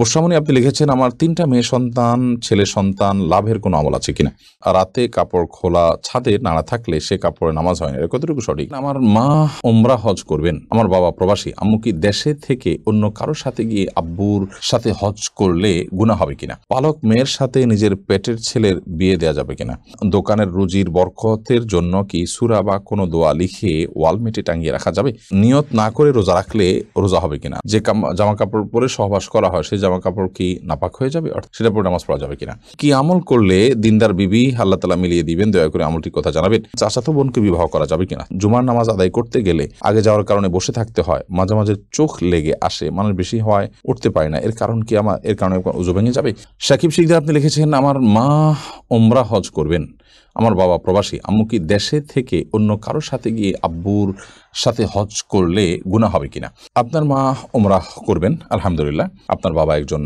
বর্ষামণি আপনি লিখেছেন আমার তিনটা মেয়ে সন্তান ছেলে সন্তান লাভের কোনো আমল আছে কিনা আর রাতে কাপড় খোলা ছাদে নাড়া থাকলে সে কাপড়ে নামাজ হয় না কতটুকু সঠিক আমার মা ওমরা হজ করবেন আমার বাবা প্রবাসী আম্মু কি দেশে থেকে অন্য কারোর সাথে গিয়ে আব্বুর সাথে হজ করলে গুণা হবে কিনা পালক মেয়ের সাথে নিজের পেটের ছেলের বিয়ে দেয়া যাবে কিনা দোকানের রুজির বরকতের জন্য কি সুরা বা কোনো দোয়া লিখে ওয়ালমেটে টাঙিয়ে রাখা যাবে নিয়ত না করে রোজা রাখলে রোজা হবে কিনা যে জামা কাপড় পরে সহবাস করা হয় সে জামা কাপড় কি নাপাক হয়ে যাবে অর্থাৎ সেটা পরে নামাজ পড়া যাবে কিনা কি আমল করলে দিনদার বিবি আল্লাহ তালা মিলিয়ে দিবেন দয়া করে আমলটির কথা জানাবেন চাচাতো বোনকে বিবাহ করা যাবে কিনা জুমার নামাজ আদায় করতে গেলে আগে যাওয়ার কারণে বসে থাকতে হয় মাঝে মাঝে চোখ লেগে আসে মানুষ বেশি হয় উঠতে পারে না এর কারণ কি আমার এর কারণে উজু ভেঙে যাবে সাকিব শিকদার আপনি লিখেছেন আমার মা ওমরা হজ করবেন আমার বাবা প্রবাসী আম্মু কি দেশে থেকে অন্য কারোর সাথে গিয়ে আব্বুর সাথে হজ করলে গুণা হবে কিনা আপনার মা ওমরাহ করবেন আলহামদুলিল্লাহ আপনার বাবা একজন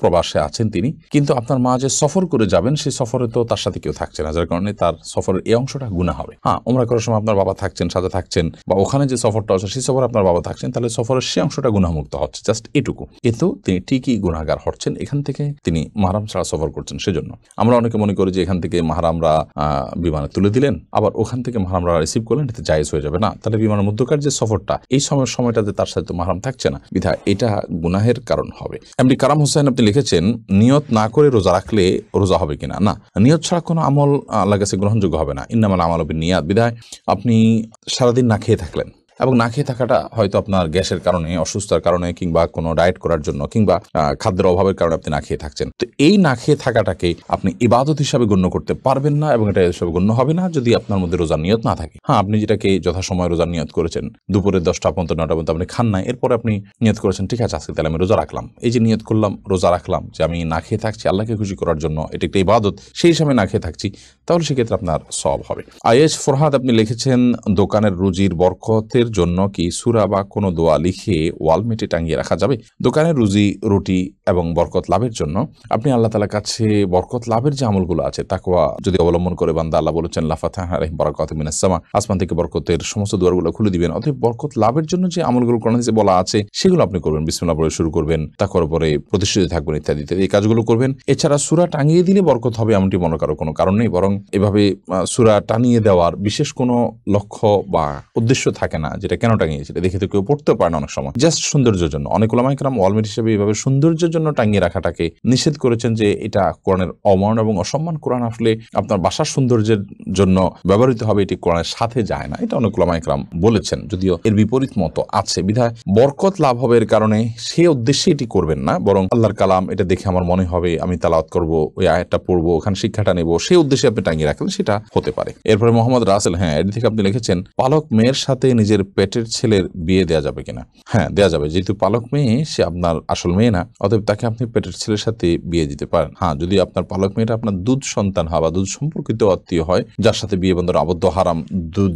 প্রবাসে আছেন তিনি কিন্তু আপনার মা যে সফর করে যাবেন সেই সফরে তো তার সাথে কেউ থাকছে না যার কারণে তার সফরের এই অংশটা গুণা হবে হ্যাঁ ওমরা করার সময় আপনার বাবা থাকছেন সাথে থাকছেন বা ওখানে যে সফরটা আছে সেই সফর আপনার বাবা থাকছেন তাহলে সফরের সেই অংশটা গুণামুক্ত হচ্ছে জাস্ট এটুকু কিন্তু তিনি ঠিকই গুণাগার হচ্ছেন এখান থেকে তিনি মাহারাম ছাড়া সফর করছেন সেজন্য আমরা অনেকে মনে করি যে এখান থেকে মাহারামরা বিমানে তুলে দিলেন আবার ওখান থেকে মাহারামরা রিসিভ করলেন এটা জায়জ হয়ে যাবে না তাহলে বিমানের মধ্যকার যে সফরটা এই সময়ের সময়টাতে তার সাথে তো মাহারাম থাকছে না বিধা এটা গুনাহের কারণ হবে এমনি কারাম হোসেন আপনি লিখেছেন নিয়ত না করে রোজা রাখলে রোজা হবে কিনা না নিয়ত ছাড়া কোনো আমল আল্লাহ কাছে গ্রহণযোগ্য হবে না ইন্নামাল আমল নিয়াদ বিধায় আপনি সারাদিন না খেয়ে থাকলেন এবং না খেয়ে থাকাটা হয়তো আপনার গ্যাসের কারণে অসুস্থতার কারণে কিংবা কোনো ডায়েট করার জন্য কিংবা খাদ্যের অভাবের কারণে আপনি না খেয়ে থাকছেন তো এই না খেয়ে থাকাটাকে আপনি ইবাদত হিসাবে গণ্য করতে পারবেন না এবং এটা হিসাবে গণ্য হবে না যদি আপনার মধ্যে রোজার নিয়ত না থাকে হ্যাঁ আপনি যেটাকে যথাসময় রোজার নিয়ত করেছেন দুপুরে দশটা পর্যন্ত নটা পর্যন্ত আপনি খান না এরপরে আপনি নিয়ত করেছেন ঠিক আছে আজকে তাহলে আমি রোজা রাখলাম এই যে নিয়ত করলাম রোজা রাখলাম যে আমি না খেয়ে থাকছি আল্লাহকে খুশি করার জন্য এটি একটা ইবাদত সেই হিসাবে না খেয়ে থাকছি তাহলে সেক্ষেত্রে আপনার সব হবে আয়েশ ফরহাদ আপনি লিখেছেন দোকানের রুজির বরকতের তাদের জন্য কি সুরা বা কোনো দোয়া লিখে ওয়ালমেটে টাঙিয়ে রাখা যাবে দোকানে রুজি রুটি এবং বরকত লাভের জন্য আপনি আল্লাহ তালার কাছে বরকত লাভের যে আমলগুলো আছে তাকুয়া যদি অবলম্বন করে বান্দা আল্লাহ বলেছেন লাফাতা রহিম বরকত মিনাসামা আসমান থেকে বরকতের সমস্ত দোয়ারগুলো খুলে দিবেন অতএব বরকত লাভের জন্য যে আমলগুলো করা হয়েছে বলা আছে সেগুলো আপনি করবেন বিসমুল্লাহ পরে শুরু করবেন তাকর পরে প্রতিষ্ঠিত থাকবেন ইত্যাদি ইত্যাদি এই কাজগুলো করবেন এছাড়া সুরা টাঙিয়ে দিলে বরকত হবে এমনটি মনে কারো কোনো কারণ নেই বরং এভাবে সুরা টানিয়ে দেওয়ার বিশেষ কোনো লক্ষ্য বা উদ্দেশ্য থাকে না যেটা কেন টাঙিয়েছিল দেখে তো কেউ পড়তে পারে না অনেক সময় জাস্ট সৌন্দর্যের জন্য অনেক ওলামাইকরাম ওয়ালমিট হিসেবে এভাবে সৌন্দর্যের জন্য টাঙিয়ে রাখাটাকে নিষেধ করেছেন যে এটা কোরআনের অমান এবং অসম্মান কোরআন আসলে আপনার বাসার সৌন্দর্যের জন্য ব্যবহৃত হবে এটি কোরআনের সাথে যায় না এটা অনেক ওলামাইকরাম বলেছেন যদিও এর বিপরীত মতো আছে বিধায় বরকত লাভ হবে এর কারণে সে উদ্দেশ্যে এটি করবেন না বরং আল্লাহর কালাম এটা দেখে আমার মনে হবে আমি তালাওয়াত করব ওই আয়াতটা পড়বো ওখানে শিক্ষাটা নেব সেই উদ্দেশ্যে আপনি টাঙিয়ে রাখলেন সেটা হতে পারে এরপরে মোহাম্মদ রাসেল হ্যাঁ এটি থেকে আপনি লিখেছেন পালক মেয়ের সাথে নিজের পেটের ছেলের বিয়ে দেয়া যাবে কিনা হ্যাঁ দেয়া যাবে যেহেতু পালক মেয়ে সে আপনার আসল মেয়ে না অতএব তাকে আপনি পেটের ছেলের সাথে বিয়ে দিতে পারেন হ্যাঁ যদি আপনার পালক মেয়েটা আপনার দুধ সন্তান হয় বা দুধ সম্পর্কিত আত্মীয় হয় যার সাথে বিয়ে বন্ধন আবদ্ধ হারাম দুধ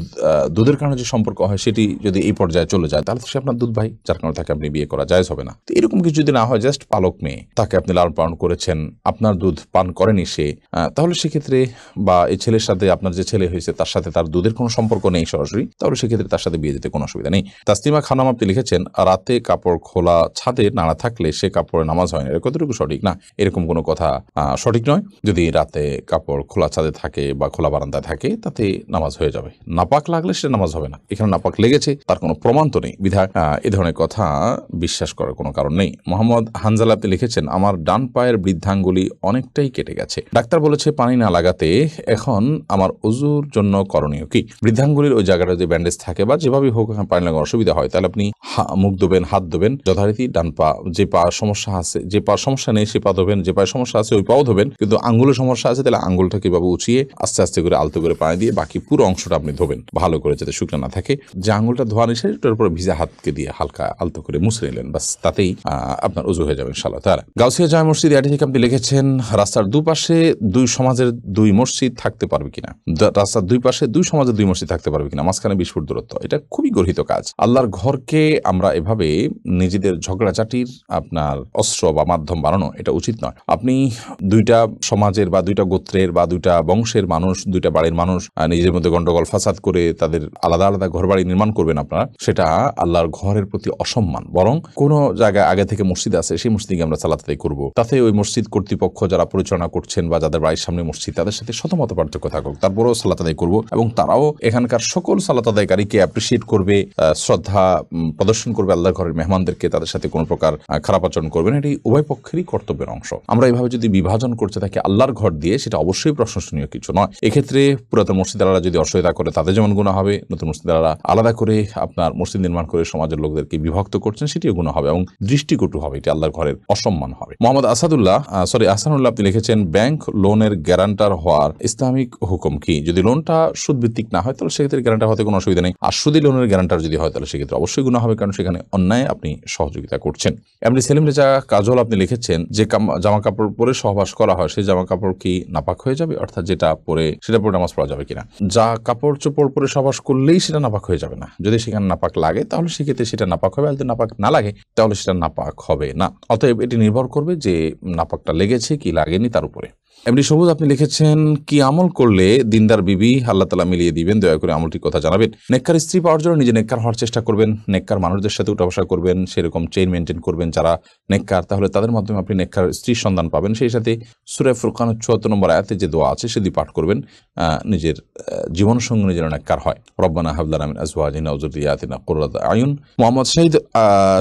দুধের কারণে যে সম্পর্ক হয় সেটি যদি এই পর্যায়ে চলে যায় তাহলে সে আপনার দুধ ভাই যার কারণে তাকে আপনি বিয়ে করা যায় হবে না তো এরকম কিছু যদি না হয় জাস্ট পালক মেয়ে তাকে আপনি লাল পালন করেছেন আপনার দুধ পান করেনি সে তাহলে সেক্ষেত্রে বা এই ছেলের সাথে আপনার যে ছেলে হয়েছে তার সাথে তার দুধের কোনো সম্পর্ক নেই সরাসরি তাহলে সেক্ষেত্রে তার সাথে বিয়ে দিতে কোনো অসুবিধা নেই তাস্তিমা খানম আপনি লিখেছেন রাতে কাপড় খোলা ছাদে নাড়া থাকলে সে কাপড়ে নামাজ হয় না এটা কতটুকু সঠিক না এরকম কোনো কথা সঠিক নয় যদি রাতে কাপড় খোলা ছাদে থাকে বা খোলা বারান্দায় থাকে তাতে নামাজ হয়ে যাবে নাপাক লাগলে সে নামাজ হবে না এখানে নাপাক লেগেছে তার কোনো প্রমাণ তো নেই বিধায় এ ধরনের কথা বিশ্বাস করার কোনো কারণ নেই মোহাম্মদ হানজালাতে লিখেছেন আমার ডান পায়ের বৃদ্ধাঙ্গুলি অনেকটাই কেটে গেছে ডাক্তার বলেছে পানি না লাগাতে এখন আমার অজুর জন্য করণীয় কি বৃদ্ধাঙ্গুলির ওই জায়গাটা যে ব্যান্ডেজ থাকে বা যেভাবে যেভাবেই হোক হ্যাঁ, পানি লাগানোর অসুবিধা হয় তাহলে আপনি মুখ দেবেন হাত দেবেন যথারীতি ডান পা যে পা সমস্যা আছে যে পা সমস্যা নেই সে পা ধোবেন যে পায়ে সমস্যা আছে ওই পাও ধোবেন কিন্তু আঙ্গুলের সমস্যা আছে তাহলে আঙ্গুলটাকে এভাবে উঁচিয়ে আস্তে আস্তে করে আলতো করে পানি দিয়ে বাকি পুরো অংশটা আপনি ধোবেন ভালো করে যাতে শুকনো না থাকে যে আঙ্গুলটা ধোয়া নিষেধ ওটার উপরে ভিজা হাতকে দিয়ে হালকা আলতো করে মুছে নিলেন বাস তাতেই আপনার উজু হয়ে যাবে ইনশাল্লাহ তারা গাউসিয়া জামা মসজিদ এটি থেকে আপনি লিখেছেন রাস্তার দুপাশে দুই সমাজের দুই মসজিদ থাকতে পারবে কিনা রাস্তার দুই পাশে দুই সমাজের দুই মসজিদ থাকতে পারবে কিনা মাঝখানে বিশ দূরত্ব এটা খুবই গর্হিত কাজ আল্লাহর ঘরকে আমরা এভাবে নিজেদের ঝগড়াঝাটির আপনার অস্ত্র বা মাধ্যম বানানো এটা উচিত নয় আপনি দুইটা সমাজের বা দুইটা গোত্রের বা দুইটা বংশের মানুষ দুইটা বাড়ির মানুষ নিজের মধ্যে গন্ডগোল ফাসাদ করে তাদের আলাদা আলাদা ঘর বাড়ি নির্মাণ করবেন আপনারা সেটা আল্লাহর ঘরের প্রতি অসম্মান বরং কোনো জায়গায় আগে থেকে মসজিদ আছে সেই মসজিদকে আমরা চালাতে করব তাতে ওই মসজিদ কর্তৃপক্ষ যারা পরিচালনা করছেন বা যাদের বাড়ির সামনে মসজিদ তাদের সাথে শতমত পার্থক্য থাকুক তারপরেও সালাত আদায় করবো এবং তারাও এখানকার সকল সালাত আদায়কারীকে অ্যাপ্রিসিয়েট অ্যাপ্রিসিয়েট করবে শ্রদ্ধা প্রদর্শন করবে আল্লাহ ঘরের মেহমানদেরকে তাদের সাথে কোনো প্রকার খারাপ আচরণ করবে না এটি উভয় পক্ষেরই কর্তব্যের অংশ আমরা এভাবে যদি বিভাজন করতে থাকি আল্লাহর ঘর দিয়ে সেটা অবশ্যই প্রশংসনীয় কিছু নয় এক্ষেত্রে পুরাতন মসজিদারা যদি অসুবিধা করে তাদের যেমন গুণা হবে নতুন মসজিদারা আলাদা করে আপনার মসজিদ নির্মাণ করে সমাজের লোকদেরকে বিভক্ত করছেন সেটিও গুণা হবে এবং দৃষ্টিকটু হবে এটি আল্লাহর ঘরের অসম্মান হবে মোহাম্মদ আসাদুল্লাহ সরি আসানুল্লাহ আপনি লিখেছেন ব্যাংক লোনের গ্যারান্টার হওয়ার ইসলামিক হুকুম কি যদি লোনটা সুদ ভিত্তিক না হয় তাহলে সেক্ষেত্রে গ্যারান্টার হতে কোনো অসুবিধা নেই আর সুদি লোনের গ্যারান্টার যদি হয় তাহলে সেক্ষেত্রে অবশ্যই গুণা হবে কারণ সেখানে অন্যায় আপনি সহযোগিতা করছেন এমনি সেলিম রেজা কাজল আপনি লিখেছেন যে জামা কাপড় পরে সহবাস করা হয় সেই জামা কাপড় কি নাপাক হয়ে যাবে অর্থাৎ যেটা পরে সেটা পরে নামাজ পড়া যাবে কিনা যা কাপড় চোপড় পরে সহবাস করলেই সেটা নাপাক হয়ে যাবে না যদি সেখানে নাপাক লাগে তাহলে সেক্ষেত্রে সেটা নাপাক হবে আর নাপাক না লাগে তাহলে সেটা নাপাক হবে না অতএব এটি নির্ভর করবে যে নাপাকটা লেগেছে কি লাগেনি তার উপরে এমনি সবুজ আপনি লিখেছেন কি আমল করলে দিনদার বিবি আল্লাহ তালা মিলিয়ে দিবেন দয়া করে আমলটির কথা জানাবেন নেককার স্ত্রী পাওয়ার জন্য নিজে নেককার হওয়ার চেষ্টা করবেন নেককার মানুষদের সাথে উঠাবসা করবেন সেরকম চেইন মেনটেন করবেন যারা নেককার তাহলে তাদের মাধ্যমে আপনি নেককার স্ত্রীর সন্ধান পাবেন সেই সাথে সুরে ফুরকান চুয়াত্তর নম্বর আয়াতে যে দোয়া আছে সেটি পাঠ করবেন নিজের জীবন সঙ্গে যেন নেককার হয় রব্বানা হাবদার আমিন আজওয়াজিন আউজুদ্দিয়াতিনা কোরাদ আয়ুন মোহাম্মদ শহীদ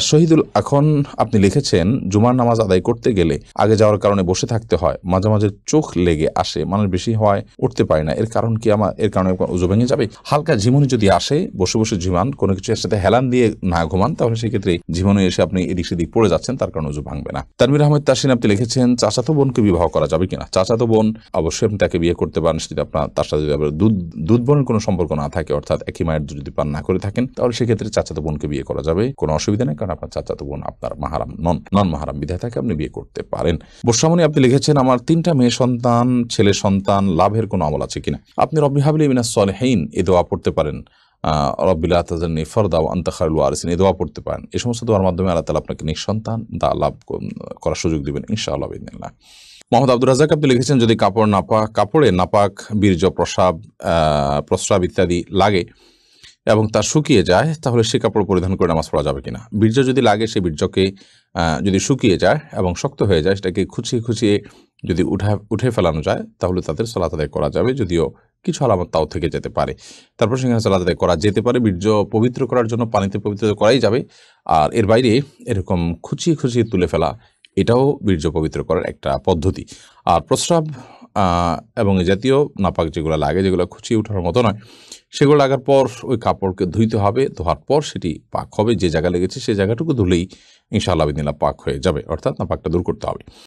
শহীদুল এখন আপনি লিখেছেন জুমার নামাজ আদায় করতে গেলে আগে যাওয়ার কারণে বসে থাকতে হয় মাঝে মাঝে চোখ লেগে আসে মানুষ বেশি হওয়ায় উঠতে পারে না এর কারণ কি আমার এর কারণে উজু ভেঙে যাবে হালকা ঝিমুনি যদি আসে বসে বসে ঝিমান কোনো কিছু একসাথে হেলান দিয়ে না ঘুমান তাহলে সেক্ষেত্রে ঝিমুনি এসে আপনি এদিক সেদিক পড়ে যাচ্ছেন তার কারণে উজু ভাঙবে না তানমির আহমেদ তাসিন আপনি লিখেছেন চাচাতো বোনকে বিবাহ করা যাবে কিনা চাচাতো বোন অবশ্যই আপনি তাকে বিয়ে করতে পারেন সেটি আপনার তার সাথে যদি আপনার দুধ দুধ বোনের কোনো সম্পর্ক না থাকে অর্থাৎ একই মায়ের যদি পান না করে থাকেন তাহলে সেক্ষেত্রে চাচাতো বোনকে বিয়ে করা যাবে কোনো অসুবিধা নেই কারণ আপনার চাচাতো বোন আপনার মাহারাম নন নন মাহারাম বিধায় থাকে আপনি বিয়ে করতে পারেন বর্ষামণি আপনি লিখেছেন আমার তিনটা মেয়ে সন্তান ছেলে সন্তান লাভের কোনো আমল আছে কিনা আপনি রব্বি হাবলি মিনা সলেহীন এ দোয়া পড়তে পারেন রব্বিল্লা তাজানি ফরদা আন্তখারুল আরসিন এ দোয়া পড়তে পারেন এ সমস্ত দোয়ার মাধ্যমে আল্লাহ তালা আপনাকে নিঃসন্তান দা লাভ করার সুযোগ দেবেন ইনশাআল্লাহ বিদিনাল্লাহ মোহাম্মদ আব্দুল রাজাক আপনি লিখেছেন যদি কাপড় নাপাক কাপড়ে নাপাক বীর্য প্রসাব প্রস্রাব ইত্যাদি লাগে এবং তা শুকিয়ে যায় তাহলে সে কাপড় পরিধান করে নামাজ পড়া যাবে কিনা বীর্য যদি লাগে সেই বীর্যকে যদি শুকিয়ে যায় এবং শক্ত হয়ে যায় সেটাকে খুঁচিয়ে খুঁচিয়ে যদি উঠা উঠে ফেলানো যায় তাহলে তাদের সালাত আদায় করা যাবে যদিও কিছু আলামত তাও থেকে যেতে পারে তারপর সেখানে সালাত আদায় করা যেতে পারে বীর্য পবিত্র করার জন্য পানিতে পবিত্র করাই যাবে আর এর বাইরে এরকম খুচিয়ে খুচিয়ে তুলে ফেলা এটাও বীর্য পবিত্র করার একটা পদ্ধতি আর প্রস্রাব এবং জাতীয় নাপাক যেগুলো লাগে যেগুলো খুঁচিয়ে ওঠার মতো নয় সেগুলো লাগার পর ওই কাপড়কে ধুইতে হবে ধোয়ার পর সেটি পাক হবে যে জায়গা লেগেছে সেই জায়গাটুকু ধুলেই ইনশাআল্লাহ বিদিনা পাক হয়ে যাবে অর্থাৎ নাপাকটা দূর করতে হবে